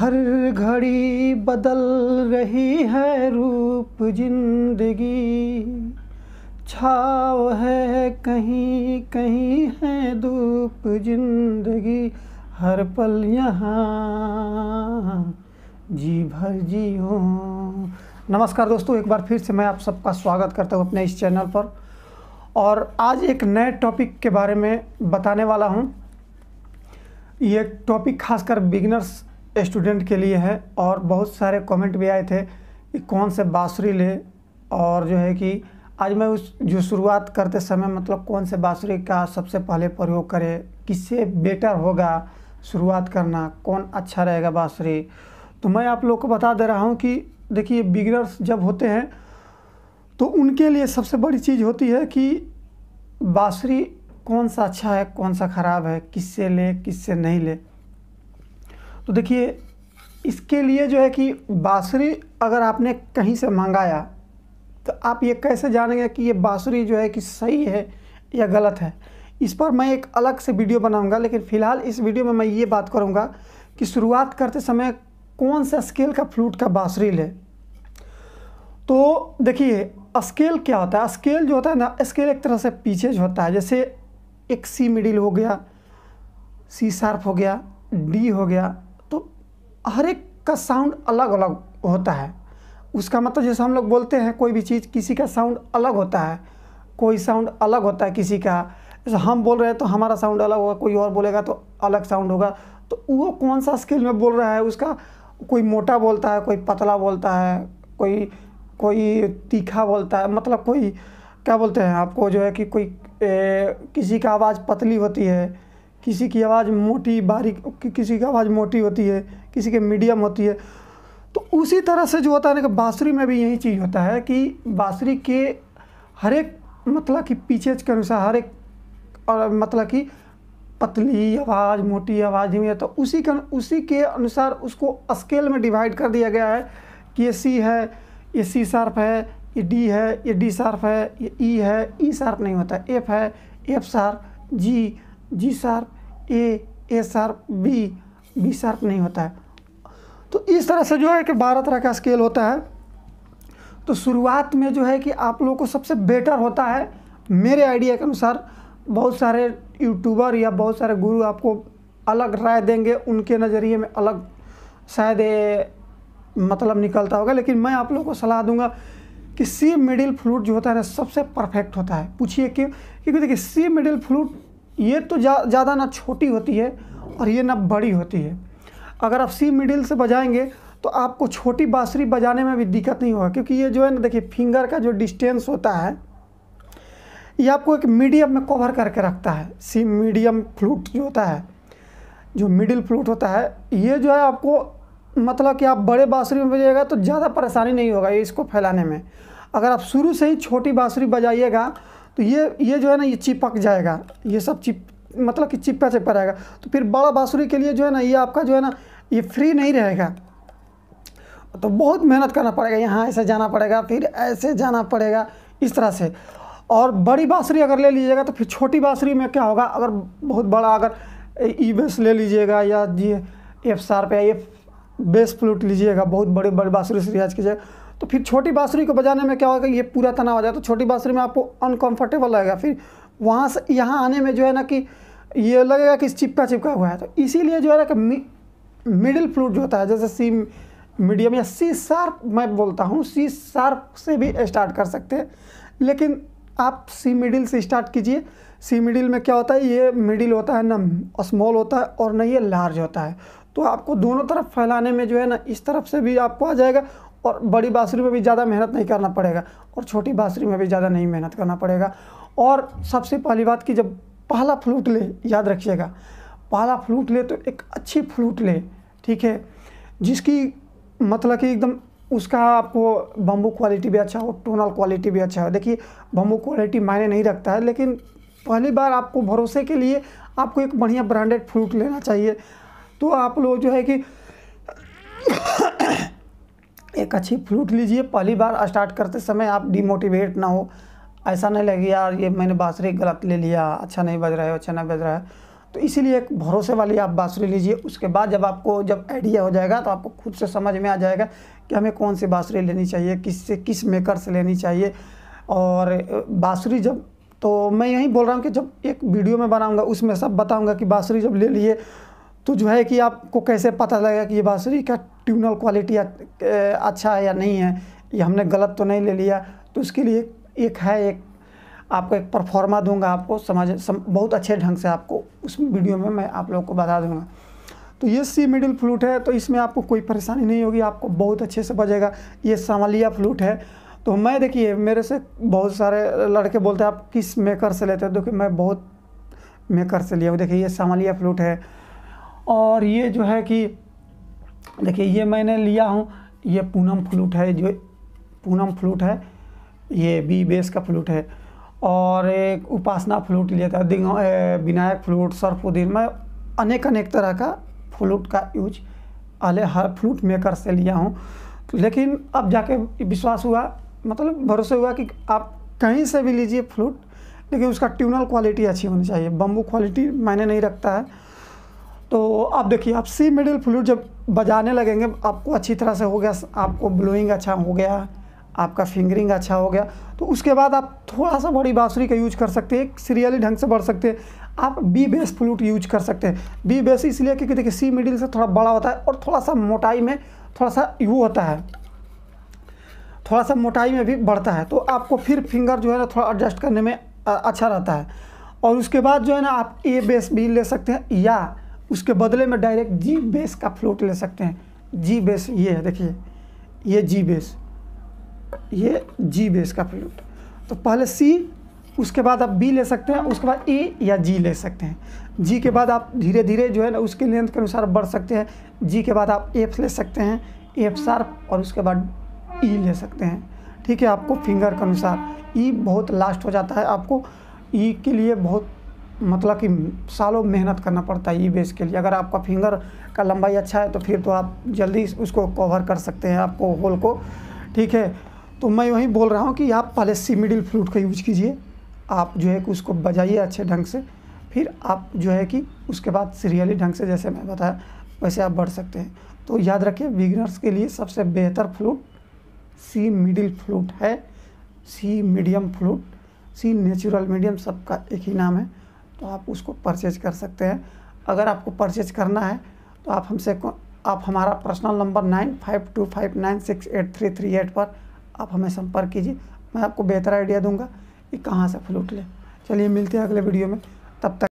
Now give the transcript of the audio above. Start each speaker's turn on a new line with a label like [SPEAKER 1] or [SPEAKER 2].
[SPEAKER 1] हर घड़ी बदल रही है रूप जिंदगी छाव है कहीं कहीं है धूप जिंदगी हर पल यहाँ जी भर जियो नमस्कार दोस्तों एक बार फिर से मैं आप सबका स्वागत करता हूँ अपने इस चैनल पर और आज एक नए टॉपिक के बारे में बताने वाला हूँ ये टॉपिक खासकर बिगनर्स स्टूडेंट के लिए है और बहुत सारे कमेंट भी आए थे कि कौन से बाँसुरी ले और जो है कि आज मैं उस जो शुरुआत करते समय मतलब कौन से बाँसुरी का सबसे पहले प्रयोग करें किससे बेटर होगा शुरुआत करना कौन अच्छा रहेगा बाँसुरी तो मैं आप लोग को बता दे रहा हूँ कि देखिए बिगनर्स जब होते हैं तो उनके लिए सबसे बड़ी चीज़ होती है कि बाँसुरी कौन सा अच्छा है कौन सा ख़राब है किससे ले किससे नहीं ले तो देखिए इसके लिए जो है कि बाँसुरी अगर आपने कहीं से मंगाया तो आप ये कैसे जानेंगे कि ये बाँसुरी जो है कि सही है या गलत है इस पर मैं एक अलग से वीडियो बनाऊंगा लेकिन फ़िलहाल इस वीडियो में मैं ये बात करूंगा कि शुरुआत करते समय कौन सा स्केल का फ्लूट का बाँसुरी ले तो देखिए स्केल क्या होता है स्केल जो होता है ना स्केल एक तरह से पीछे जो होता है जैसे एक सी मिडिल हो गया सी शार्प हो गया डी हो गया हर एक का साउंड अलग अलग होता है उसका मतलब जैसे हम लोग बोलते हैं कोई भी चीज़ किसी का साउंड अलग होता है कोई साउंड अलग होता है किसी का जैसे हम बोल रहे हैं तो हमारा साउंड अलग होगा कोई और बोलेगा तो अलग साउंड होगा तो वो कौन सा स्केल में बोल रहा है उसका कोई मोटा बोलता है कोई पतला बोलता है कोई कोई तीखा बोलता है मतलब कोई क्या बोलते हैं आपको जो है कि कोई ए, किसी का आवाज़ पतली होती है किसी की आवाज़ मोटी बारीक किसी की आवाज़ मोटी होती है किसी की मीडियम होती है तो उसी तरह से जो होता है ना कि बाँसुरी में भी यही चीज़ होता है कि बाँसुरी के हर एक मतलब कि पीछे के अनुसार हर एक और मतलब कि पतली आवाज़ मोटी आवाज़ ही तो उसी के उसी के अनुसार उसको स्केल में डिवाइड कर दिया गया है कि ये सी है ये सी शार्प है ये डी है ये डी शार्प है ये ई है ई सार्फ शार्प नहीं होता एफ है F sharp G G sharp A A sharp B B sharp नहीं होता है तो इस तरह से जो है कि बारह तरह का स्केल होता है तो शुरुआत में जो है कि आप लोगों को सबसे बेटर होता है मेरे आइडिया के अनुसार बहुत सारे यूट्यूबर या बहुत सारे गुरु आपको अलग राय देंगे उनके नज़रिए में अलग शायद मतलब निकलता होगा लेकिन मैं आप लोगों को सलाह दूंगा कि सी मिडिल फ्लूट जो होता है ना सबसे परफेक्ट होता है पूछिए क्यों क्योंकि देखिए सी मिडिल फ्लूट ये तो ज़्यादा जा, ना छोटी होती है और ये ना बड़ी होती है अगर आप सी मिडिल से बजाएंगे तो आपको छोटी बाँसुरी बजाने में भी दिक्कत नहीं होगा क्योंकि ये जो है ना देखिए फिंगर का जो डिस्टेंस होता है ये आपको एक मीडियम में कवर करके रखता है सी मीडियम फ्लूट जो होता है जो मिडिल फ्लूट होता है ये जो है आपको मतलब कि आप बड़े बाँसुरी में बजाइएगा तो ज़्यादा परेशानी नहीं होगा ये इसको फैलाने में अगर आप शुरू से ही छोटी बाँसुरी बजाइएगा तो ये ये जो है ना ये चिपक जाएगा ये सब चिप मतलब कि चिपका चिपका रहेगा तो फिर बड़ा बाँसुरी के लिए जो है ना ये आपका जो है ना ये फ्री नहीं रहेगा तो बहुत मेहनत करना पड़ेगा यहाँ ऐसे जाना पड़ेगा फिर ऐसे जाना पड़ेगा इस तरह से और बड़ी बाँसुरी अगर ले लीजिएगा तो फिर छोटी बाँसुरी में क्या होगा अगर बहुत बड़ा अगर ई बेस ले लीजिएगा या जी एफ सार पे एफ बेस फ्लूट लीजिएगा बहुत बड़े बड़े बाँसुरी से रियाज कीजिएगा तो फिर छोटी बाँसुरी को बजाने में क्या होगा ये पूरा तनाव आ जाए तो छोटी बाँसुरी में आपको अनकम्फर्टेबल लगेगा फिर वहाँ से यहाँ आने में जो है ना कि ये लगेगा कि चिपका चिपका हुआ है तो इसीलिए जो है ना कि मि, मिडिल फ्लूट जो होता है जैसे सी मीडियम या सी शार्प मैं बोलता हूँ सी शार्प से भी स्टार्ट कर सकते हैं लेकिन आप सी मिडिल से स्टार्ट कीजिए सी मिडिल में क्या होता है ये मिडिल होता है ना स्मॉल होता है और ना ये लार्ज होता है तो आपको दोनों तरफ फैलाने में जो है ना इस तरफ से भी आपको आ जाएगा और बड़ी बाँसुरी में भी ज़्यादा मेहनत नहीं करना पड़ेगा और छोटी बाँसुरी में भी ज़्यादा नहीं मेहनत करना पड़ेगा और सबसे पहली बात कि जब पहला फ्लूट ले याद रखिएगा पहला फ्लूट ले तो एक अच्छी फ्लूट ले ठीक है जिसकी मतलब कि एकदम उसका आपको बम्बू क्वालिटी भी अच्छा हो टोनल क्वालिटी भी अच्छा हो देखिए बम्बू क्वालिटी मायने नहीं रखता है लेकिन पहली बार आपको भरोसे के लिए आपको एक बढ़िया ब्रांडेड फ्लूट लेना चाहिए तो आप लोग जो है कि एक अच्छी फ्लूट लीजिए पहली बार स्टार्ट करते समय आप डिमोटिवेट ना हो ऐसा नहीं लगे यार ये मैंने बाँसुरी गलत ले लिया अच्छा नहीं बज रहा है अच्छा नहीं बज रहा है तो इसीलिए एक भरोसे वाली आप बाँसुरी लीजिए उसके बाद जब आपको जब आइडिया हो जाएगा तो आपको खुद से समझ में आ जाएगा कि हमें कौन सी बाँसुरी लेनी चाहिए किस से किस मेकर से लेनी चाहिए और बाँसुरी जब तो मैं यही बोल रहा हूँ कि जब एक वीडियो में बनाऊँगा उसमें सब बताऊँगा कि बाँसुरी जब ले लिए तो जो है कि आपको कैसे पता लगेगा कि ये बाँसुरी का ट्यूनल क्वालिटी अच्छा है या नहीं है ये हमने गलत तो नहीं ले लिया तो उसके लिए एक है एक आपको एक परफॉर्मा दूंगा आपको समझ सम, बहुत अच्छे ढंग से आपको उस वीडियो में मैं आप लोगों को बता दूंगा तो ये सी मिडिल फ्लूट है तो इसमें आपको कोई परेशानी नहीं होगी आपको बहुत अच्छे से बजेगा ये सामलिया फ्लूट है तो मैं देखिए मेरे से बहुत सारे लड़के बोलते हैं आप किस मेकर से लेते हो देखिए मैं बहुत मेकर से लिया हूँ देखिए ये सामलिया फ्लूट है और ये जो है कि देखिए ये मैंने लिया हूँ ये पूनम फ्लूट है जो पूनम फ्लूट है ये बी बेस का फ्लूट है और एक उपासना फ्लूट लिया था दिंग विनायक फ्लूट सरफुद्दीन मैं अनेक अनेक तरह का फ्लूट का यूज अले हर फ्लूट मेकर से लिया हूँ लेकिन अब जाके विश्वास हुआ मतलब भरोसे हुआ कि आप कहीं से भी लीजिए फ्लूट लेकिन उसका ट्यूनल क्वालिटी अच्छी होनी चाहिए बम्बू क्वालिटी मायने नहीं रखता है तो आप देखिए आप सी मिडिल फ्लूट जब बजाने लगेंगे आपको अच्छी तरह से हो गया आपको ब्लोइंग अच्छा हो गया आपका फिंगरिंग अच्छा हो गया तो उसके बाद आप थोड़ा सा बड़ी बाँसुरी का यूज कर सकते हैं सीरियली ढंग से बढ़ सकते हैं आप बी बेस फ्लूट यूज कर सकते हैं बी बेस इसलिए क्योंकि देखिए सी मिडिल से थोड़ा बड़ा होता है और थोड़ा सा मोटाई में थोड़ा सा यू होता है थोड़ा सा मोटाई में भी बढ़ता है तो आपको फिर फिंगर जो है ना थोड़ा एडजस्ट करने में अच्छा रहता है और उसके बाद जो है ना आप ए बेस भी ले सकते हैं या उसके बदले में डायरेक्ट जी बेस का फ्लोट ले सकते हैं जी बेस ये है देखिए ये जी बेस ये जी बेस का फ्लोट तो पहले सी उसके बाद आप बी ले सकते हैं उसके बाद ए या जी ले सकते हैं जी के बाद आप धीरे धीरे जो है ना उसके लेंथ के अनुसार बढ़ सकते हैं जी के बाद आप एफ ले सकते हैं एफ शार्प और उसके बाद ई e ले सकते हैं ठीक है आपको फिंगर के अनुसार ई e बहुत लास्ट हो जाता है आपको ई e के लिए बहुत मतलब कि सालों मेहनत करना पड़ता है ई बेस के लिए अगर आपका फिंगर का लंबाई अच्छा है तो फिर तो आप जल्दी उसको कवर कर सकते हैं आपको होल को ठीक है तो मैं वही बोल रहा हूँ कि आप पहले सी मिडिल फ्लूट का यूज कीजिए आप जो है कि उसको बजाइए अच्छे ढंग से फिर आप जो है कि उसके बाद सीरियली ढंग से जैसे मैं बताया वैसे आप बढ़ सकते हैं तो याद रखिए बिगनर्स के लिए सबसे बेहतर फ्लूट सी मिडिल फ्लूट है C medium flute C natural medium सबका एक ही नाम है तो आप उसको परचेज कर सकते हैं अगर आपको परचेज करना है तो आप हमसे आप हमारा personal number nine five two five nine six eight three three eight पर आप हमें संपर्क कीजिए मैं आपको बेहतर आइडिया दूंगा कि कहाँ से फ्लूट लें चलिए मिलते हैं अगले वीडियो में तब तक